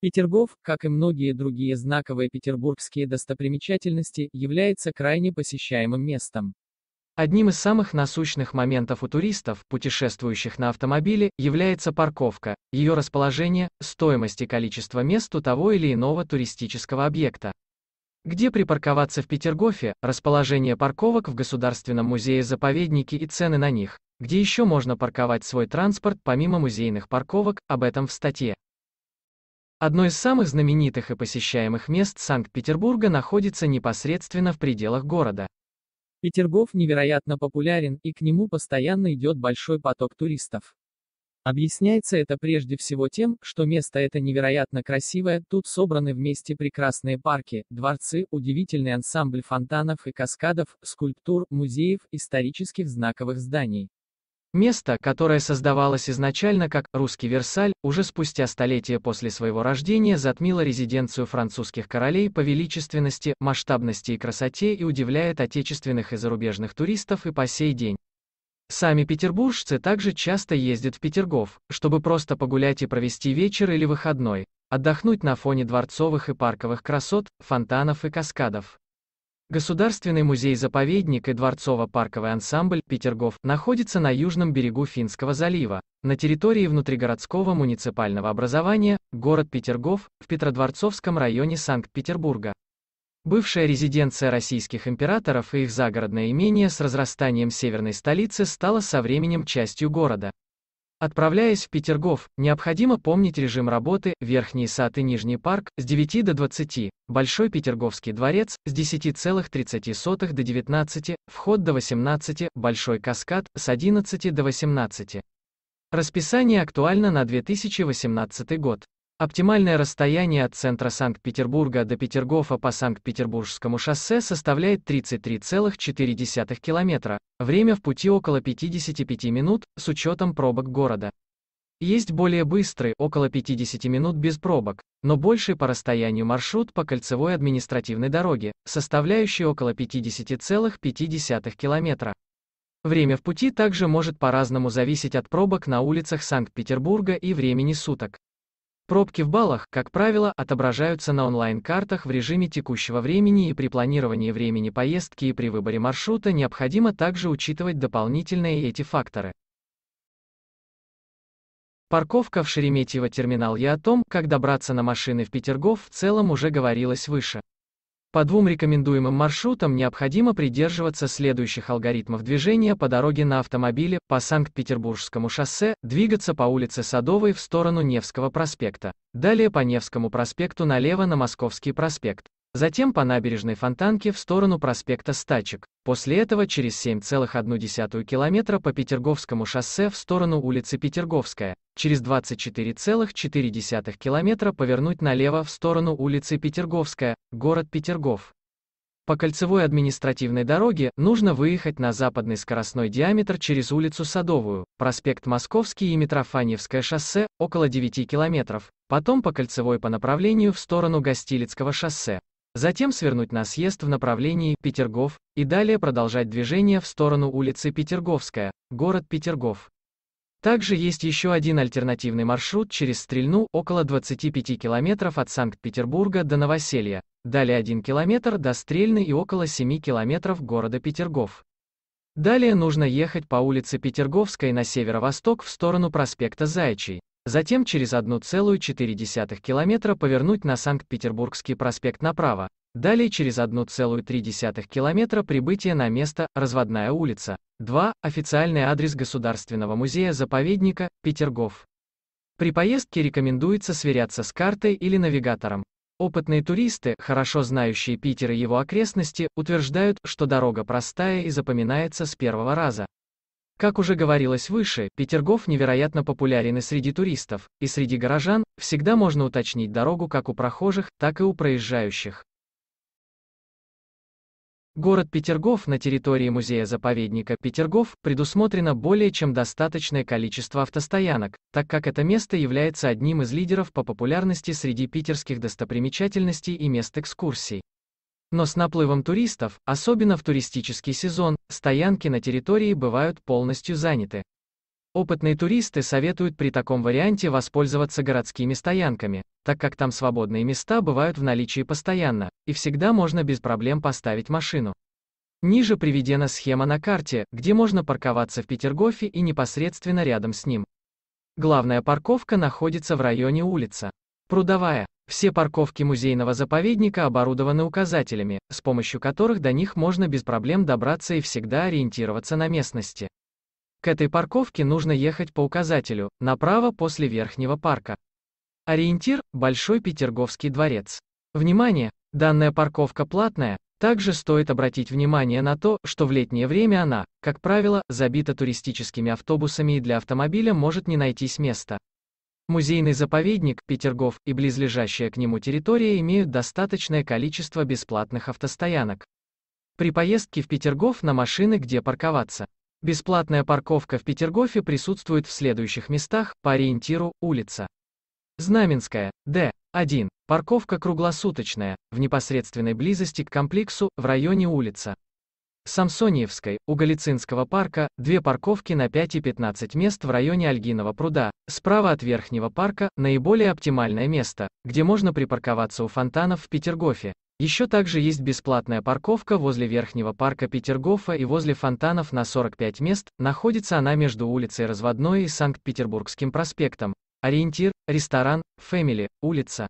Петергоф, как и многие другие знаковые петербургские достопримечательности, является крайне посещаемым местом. Одним из самых насущных моментов у туристов, путешествующих на автомобиле, является парковка, ее расположение, стоимость и количество мест у того или иного туристического объекта. Где припарковаться в Петергофе, расположение парковок в Государственном музее-заповеднике и цены на них, где еще можно парковать свой транспорт помимо музейных парковок, об этом в статье. Одно из самых знаменитых и посещаемых мест Санкт-Петербурга находится непосредственно в пределах города. Петергоф невероятно популярен, и к нему постоянно идет большой поток туристов. Объясняется это прежде всего тем, что место это невероятно красивое, тут собраны вместе прекрасные парки, дворцы, удивительный ансамбль фонтанов и каскадов, скульптур, музеев, исторических знаковых зданий. Место, которое создавалось изначально как «русский Версаль», уже спустя столетия после своего рождения затмило резиденцию французских королей по величественности, масштабности и красоте и удивляет отечественных и зарубежных туристов и по сей день. Сами петербуржцы также часто ездят в Петергоф, чтобы просто погулять и провести вечер или выходной, отдохнуть на фоне дворцовых и парковых красот, фонтанов и каскадов. Государственный музей-заповедник и дворцово-парковый ансамбль «Петергоф» находится на южном берегу Финского залива, на территории внутригородского муниципального образования, город Петергоф, в Петродворцовском районе Санкт-Петербурга. Бывшая резиденция российских императоров и их загородное имение с разрастанием северной столицы стало со временем частью города. Отправляясь в Петергоф, необходимо помнить режим работы, Верхний сад и Нижний парк, с 9 до 20, Большой Петерговский дворец, с 10,30 до 19, вход до 18, Большой каскад, с 11 до 18. Расписание актуально на 2018 год. Оптимальное расстояние от центра Санкт-Петербурга до Петергофа по Санкт-Петербургскому шоссе составляет 33,4 километра. Время в пути около 55 минут, с учетом пробок города. Есть более быстрый, около 50 минут без пробок, но больший по расстоянию маршрут по кольцевой административной дороге, составляющий около 50,5 километра. Время в пути также может по-разному зависеть от пробок на улицах Санкт-Петербурга и времени суток. Пробки в баллах, как правило, отображаются на онлайн-картах в режиме текущего времени и при планировании времени поездки и при выборе маршрута необходимо также учитывать дополнительные эти факторы. Парковка в Шереметьево терминал и о том, как добраться на машины в Петергоф в целом уже говорилось выше. По двум рекомендуемым маршрутам необходимо придерживаться следующих алгоритмов движения по дороге на автомобиле по Санкт-Петербургскому шоссе, двигаться по улице Садовой в сторону Невского проспекта, далее по Невскому проспекту налево на Московский проспект, затем по набережной Фонтанки в сторону проспекта Стачек, после этого через 7,1 километра по Петерговскому шоссе в сторону улицы Петерговская, через 24,4 километра повернуть налево в сторону улицы Петерговская, город Петергоф. По кольцевой административной дороге нужно выехать на западный скоростной диаметр через улицу Садовую, проспект Московский и Митрофаньевское шоссе, около 9 километров, потом по кольцевой по направлению в сторону Гостилицкого шоссе, затем свернуть на съезд в направлении Петергоф и далее продолжать движение в сторону улицы Петерговская, город Петергоф. Также есть еще один альтернативный маршрут через Стрельну около 25 километров от Санкт-Петербурга до Новоселья, далее 1 километр до Стрельны и около 7 километров города Петергоф. Далее нужно ехать по улице Петерговской на северо-восток в сторону проспекта Зайчий затем через 1,4 километра повернуть на Санкт-Петербургский проспект направо, далее через 1,3 километра прибытие на место, разводная улица. 2. Официальный адрес Государственного музея-заповедника, Петергоф. При поездке рекомендуется сверяться с картой или навигатором. Опытные туристы, хорошо знающие Питер и его окрестности, утверждают, что дорога простая и запоминается с первого раза. Как уже говорилось выше, Петергоф невероятно популярен и среди туристов, и среди горожан, всегда можно уточнить дорогу как у прохожих, так и у проезжающих. Город Петергоф на территории музея-заповедника Петергоф предусмотрено более чем достаточное количество автостоянок, так как это место является одним из лидеров по популярности среди питерских достопримечательностей и мест экскурсий. Но с наплывом туристов, особенно в туристический сезон, стоянки на территории бывают полностью заняты. Опытные туристы советуют при таком варианте воспользоваться городскими стоянками, так как там свободные места бывают в наличии постоянно, и всегда можно без проблем поставить машину. Ниже приведена схема на карте, где можно парковаться в Петергофе и непосредственно рядом с ним. Главная парковка находится в районе улица. Прудовая. Все парковки музейного заповедника оборудованы указателями, с помощью которых до них можно без проблем добраться и всегда ориентироваться на местности. К этой парковке нужно ехать по указателю, направо после верхнего парка. Ориентир – Большой Петерговский дворец. Внимание! Данная парковка платная, также стоит обратить внимание на то, что в летнее время она, как правило, забита туристическими автобусами и для автомобиля может не найтись места. Музейный заповедник Петергоф и близлежащая к нему территория имеют достаточное количество бесплатных автостоянок. При поездке в Петергоф на машины где парковаться. Бесплатная парковка в Петергофе присутствует в следующих местах по ориентиру улица. Знаменская, Д. 1. Парковка круглосуточная, в непосредственной близости к комплексу, в районе улица. Самсониевской, у Галицинского парка, две парковки на 5 и 15 мест в районе Альгиного пруда, справа от Верхнего парка, наиболее оптимальное место, где можно припарковаться у фонтанов в Петергофе. Еще также есть бесплатная парковка возле Верхнего парка Петергофа и возле фонтанов на 45 мест, находится она между улицей Разводной и Санкт-Петербургским проспектом. Ориентир, ресторан, Фэмили, улица.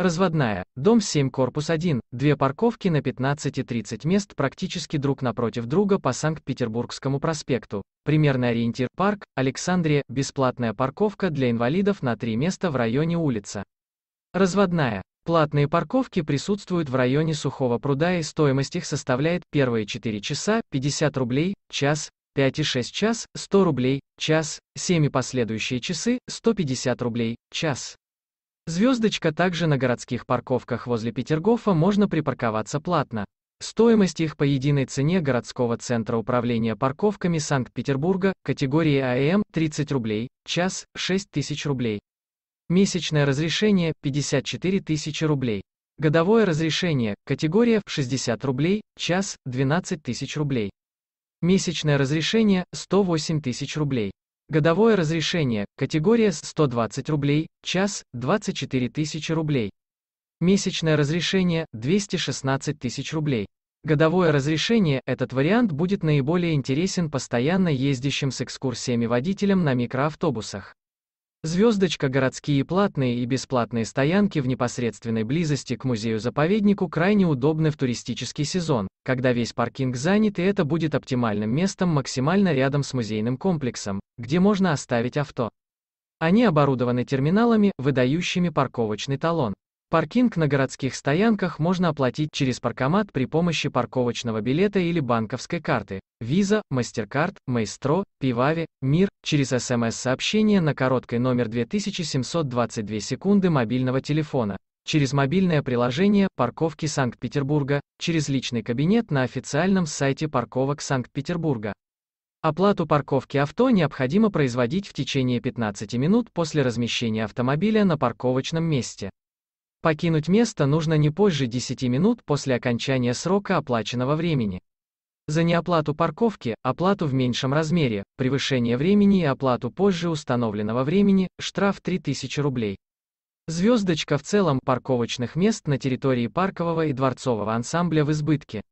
Разводная, дом 7, корпус 1, две парковки на 15 и 30 мест практически друг напротив друга по Санкт-Петербургскому проспекту. Примерный ориентир – парк, Александрия, бесплатная парковка для инвалидов на 3 места в районе улица. Разводная. Платные парковки присутствуют в районе Сухого пруда и стоимость их составляет первые 4 часа 50 рублей, час, и 5,6 час, 100 рублей, час, 7 и последующие часы, 150 рублей, час. Звездочка также на городских парковках возле Петергофа можно припарковаться платно. Стоимость их по единой цене городского центра управления парковками Санкт-Петербурга, категории АМ, 30 рублей, час, 6 тысяч рублей. Месячное разрешение, 54 тысячи рублей. Годовое разрешение, категория, 60 рублей, час, 12 тысяч рублей. Месячное разрешение, 108 тысяч рублей. Годовое разрешение, категория с 120 рублей, час, 24 тысячи рублей. Месячное разрешение, 216 тысяч рублей. Годовое разрешение, этот вариант будет наиболее интересен постоянно ездящим с экскурсиями водителям на микроавтобусах. Звездочка городские платные и бесплатные стоянки в непосредственной близости к музею-заповеднику крайне удобны в туристический сезон, когда весь паркинг занят и это будет оптимальным местом максимально рядом с музейным комплексом, где можно оставить авто. Они оборудованы терминалами, выдающими парковочный талон. Паркинг на городских стоянках можно оплатить через паркомат при помощи парковочного билета или банковской карты. Visa, MasterCard, Maestro, Pivavi, Мир, через СМС-сообщение на короткий номер 2722 секунды мобильного телефона, через мобильное приложение «Парковки Санкт-Петербурга», через личный кабинет на официальном сайте парковок Санкт-Петербурга. Оплату парковки авто необходимо производить в течение 15 минут после размещения автомобиля на парковочном месте. Покинуть место нужно не позже 10 минут после окончания срока оплаченного времени. За неоплату парковки, оплату в меньшем размере, превышение времени и оплату позже установленного времени, штраф 3000 рублей. Звездочка в целом парковочных мест на территории паркового и дворцового ансамбля в избытке.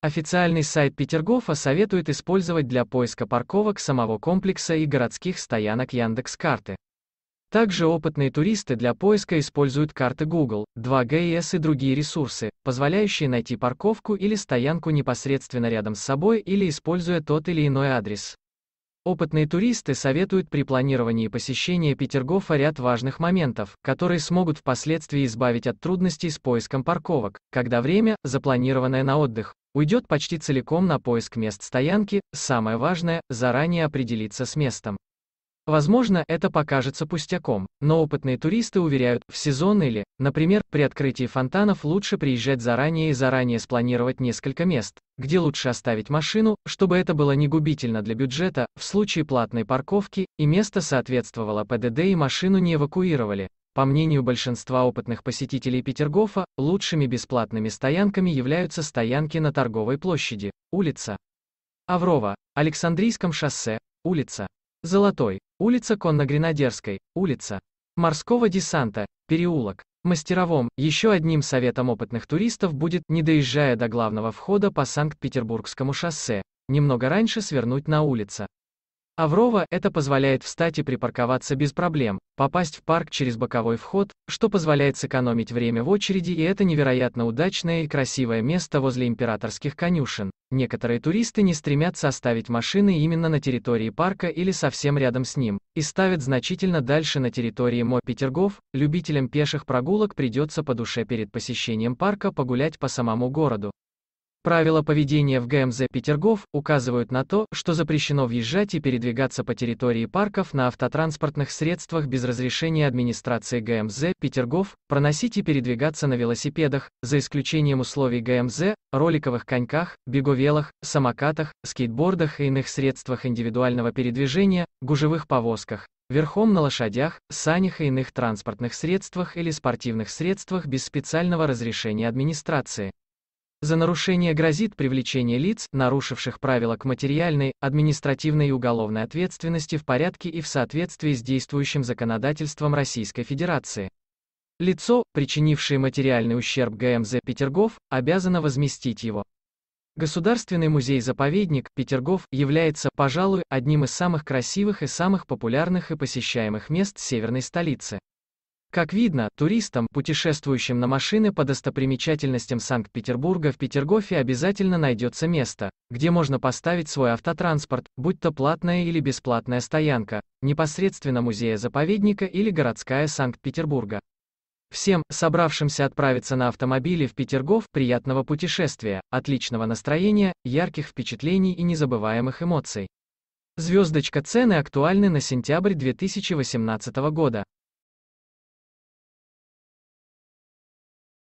Официальный сайт Петергофа советует использовать для поиска парковок самого комплекса и городских стоянок Яндекс.Карты. Также опытные туристы для поиска используют карты Google, 2GIS и другие ресурсы, позволяющие найти парковку или стоянку непосредственно рядом с собой или используя тот или иной адрес. Опытные туристы советуют при планировании посещения Петергофа ряд важных моментов, которые смогут впоследствии избавить от трудностей с поиском парковок, когда время, запланированное на отдых, уйдет почти целиком на поиск мест стоянки, самое важное – заранее определиться с местом. Возможно, это покажется пустяком, но опытные туристы уверяют, в сезон или, например, при открытии фонтанов лучше приезжать заранее и заранее спланировать несколько мест, где лучше оставить машину, чтобы это было не губительно для бюджета, в случае платной парковки, и место соответствовало ПДД и машину не эвакуировали. По мнению большинства опытных посетителей Петергофа, лучшими бесплатными стоянками являются стоянки на торговой площади, улица Аврова, Александрийском шоссе, улица Золотой, улица Конногренадерской, улица Морского десанта, переулок. Мастеровом, еще одним советом опытных туристов будет, не доезжая до главного входа по Санкт-Петербургскому шоссе, немного раньше свернуть на улица Аврова, это позволяет встать и припарковаться без проблем, попасть в парк через боковой вход, что позволяет сэкономить время в очереди и это невероятно удачное и красивое место возле императорских конюшен. Некоторые туристы не стремятся оставить машины именно на территории парка или совсем рядом с ним, и ставят значительно дальше на территории МО Петергоф, любителям пеших прогулок придется по душе перед посещением парка погулять по самому городу. Правила поведения в ГМЗ Петергоф указывают на то, что запрещено въезжать и передвигаться по территории парков на автотранспортных средствах без разрешения администрации ГМЗ Петергоф, проносить и передвигаться на велосипедах, за исключением условий ГМЗ, роликовых коньках, беговелах, самокатах, скейтбордах и иных средствах индивидуального передвижения, гужевых повозках, верхом на лошадях, санях и иных транспортных средствах или спортивных средствах без специального разрешения администрации. За нарушение грозит привлечение лиц, нарушивших правила к материальной, административной и уголовной ответственности в порядке и в соответствии с действующим законодательством Российской Федерации. Лицо, причинившее материальный ущерб ГМЗ Петергоф, обязано возместить его. Государственный музей-заповедник Петергоф является, пожалуй, одним из самых красивых и самых популярных и посещаемых мест северной столицы. Как видно, туристам, путешествующим на машины по достопримечательностям Санкт-Петербурга в Петергофе обязательно найдется место, где можно поставить свой автотранспорт, будь то платная или бесплатная стоянка, непосредственно музея-заповедника или городская Санкт-Петербурга. Всем, собравшимся отправиться на автомобиле в Петергоф, приятного путешествия, отличного настроения, ярких впечатлений и незабываемых эмоций. Звездочка цены актуальны на сентябрь 2018 года.